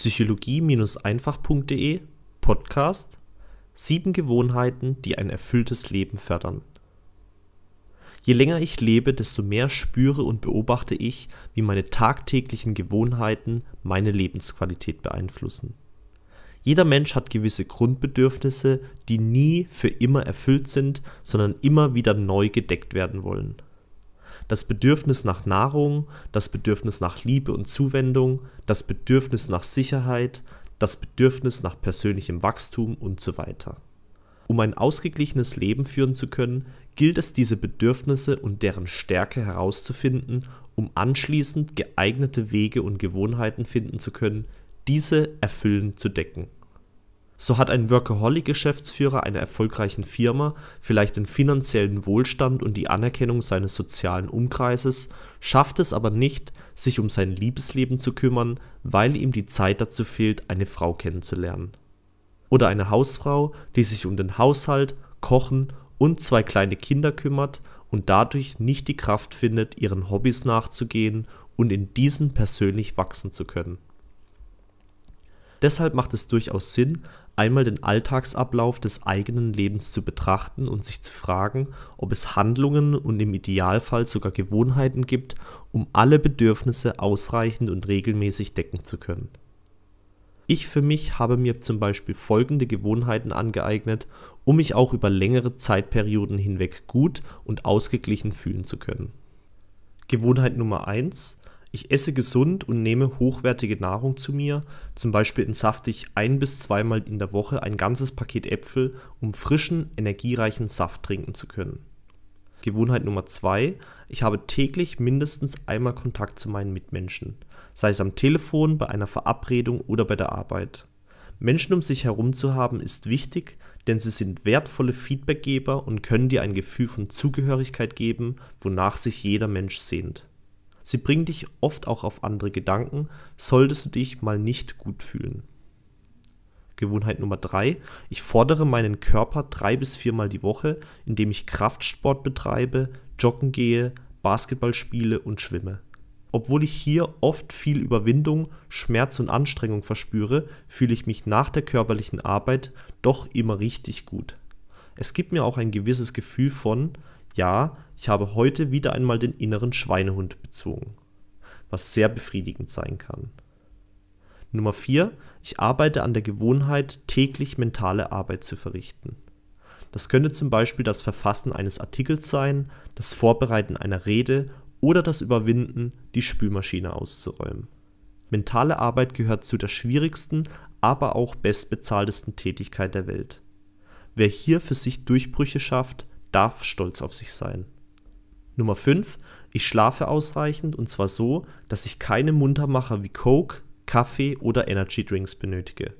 psychologie-einfach.de Podcast Sieben Gewohnheiten, die ein erfülltes Leben fördern. Je länger ich lebe, desto mehr spüre und beobachte ich, wie meine tagtäglichen Gewohnheiten meine Lebensqualität beeinflussen. Jeder Mensch hat gewisse Grundbedürfnisse, die nie für immer erfüllt sind, sondern immer wieder neu gedeckt werden wollen. Das Bedürfnis nach Nahrung, das Bedürfnis nach Liebe und Zuwendung, das Bedürfnis nach Sicherheit, das Bedürfnis nach persönlichem Wachstum und so weiter. Um ein ausgeglichenes Leben führen zu können, gilt es, diese Bedürfnisse und deren Stärke herauszufinden, um anschließend geeignete Wege und Gewohnheiten finden zu können, diese erfüllend zu decken. So hat ein Workaholic-Geschäftsführer einer erfolgreichen Firma vielleicht den finanziellen Wohlstand und die Anerkennung seines sozialen Umkreises, schafft es aber nicht, sich um sein Liebesleben zu kümmern, weil ihm die Zeit dazu fehlt, eine Frau kennenzulernen. Oder eine Hausfrau, die sich um den Haushalt, Kochen und zwei kleine Kinder kümmert und dadurch nicht die Kraft findet, ihren Hobbys nachzugehen und in diesen persönlich wachsen zu können Deshalb macht es durchaus Sinn, einmal den Alltagsablauf des eigenen Lebens zu betrachten und sich zu fragen, ob es Handlungen und im Idealfall sogar Gewohnheiten gibt, um alle Bedürfnisse ausreichend und regelmäßig decken zu können. Ich für mich habe mir zum Beispiel folgende Gewohnheiten angeeignet, um mich auch über längere Zeitperioden hinweg gut und ausgeglichen fühlen zu können. Gewohnheit Nummer 1. Ich esse gesund und nehme hochwertige Nahrung zu mir. Zum Beispiel entsafte ich ein bis zweimal in der Woche ein ganzes Paket Äpfel, um frischen, energiereichen Saft trinken zu können. Gewohnheit Nummer zwei: Ich habe täglich mindestens einmal Kontakt zu meinen Mitmenschen, sei es am Telefon, bei einer Verabredung oder bei der Arbeit. Menschen um sich herum zu haben ist wichtig, denn sie sind wertvolle Feedbackgeber und können dir ein Gefühl von Zugehörigkeit geben, wonach sich jeder Mensch sehnt. Sie bringen dich oft auch auf andere Gedanken, solltest du dich mal nicht gut fühlen. Gewohnheit Nummer 3. Ich fordere meinen Körper drei bis viermal die Woche, indem ich Kraftsport betreibe, joggen gehe, Basketball spiele und schwimme. Obwohl ich hier oft viel Überwindung, Schmerz und Anstrengung verspüre, fühle ich mich nach der körperlichen Arbeit doch immer richtig gut. Es gibt mir auch ein gewisses Gefühl von, ja, ich habe heute wieder einmal den inneren Schweinehund bezwungen, was sehr befriedigend sein kann. Nummer 4. Ich arbeite an der Gewohnheit, täglich mentale Arbeit zu verrichten. Das könnte zum Beispiel das Verfassen eines Artikels sein, das Vorbereiten einer Rede oder das Überwinden, die Spülmaschine auszuräumen. Mentale Arbeit gehört zu der schwierigsten, aber auch bestbezahltesten Tätigkeit der Welt. Wer hier für sich Durchbrüche schafft, darf stolz auf sich sein. Nummer 5. Ich schlafe ausreichend und zwar so, dass ich keine Muntermacher wie Coke, Kaffee oder Energy Drinks benötige.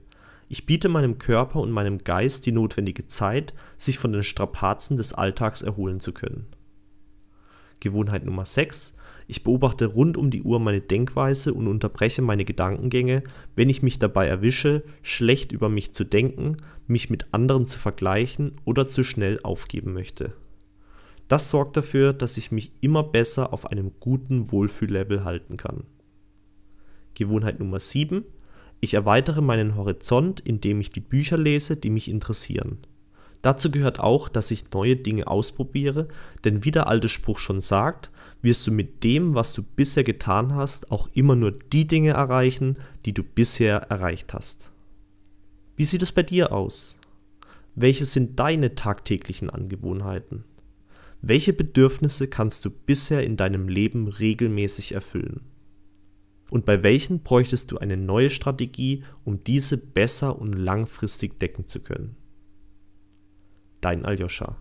Ich biete meinem Körper und meinem Geist die notwendige Zeit, sich von den Strapazen des Alltags erholen zu können. Gewohnheit Nummer 6. Ich beobachte rund um die Uhr meine Denkweise und unterbreche meine Gedankengänge, wenn ich mich dabei erwische, schlecht über mich zu denken, mich mit anderen zu vergleichen oder zu schnell aufgeben möchte. Das sorgt dafür, dass ich mich immer besser auf einem guten Wohlfühllevel halten kann. Gewohnheit Nummer 7. Ich erweitere meinen Horizont, indem ich die Bücher lese, die mich interessieren. Dazu gehört auch, dass ich neue Dinge ausprobiere, denn wie der alte Spruch schon sagt, wirst du mit dem, was du bisher getan hast, auch immer nur die Dinge erreichen, die du bisher erreicht hast. Wie sieht es bei dir aus? Welche sind deine tagtäglichen Angewohnheiten? Welche Bedürfnisse kannst du bisher in deinem Leben regelmäßig erfüllen? Und bei welchen bräuchtest du eine neue Strategie, um diese besser und langfristig decken zu können? dein Aljoscha.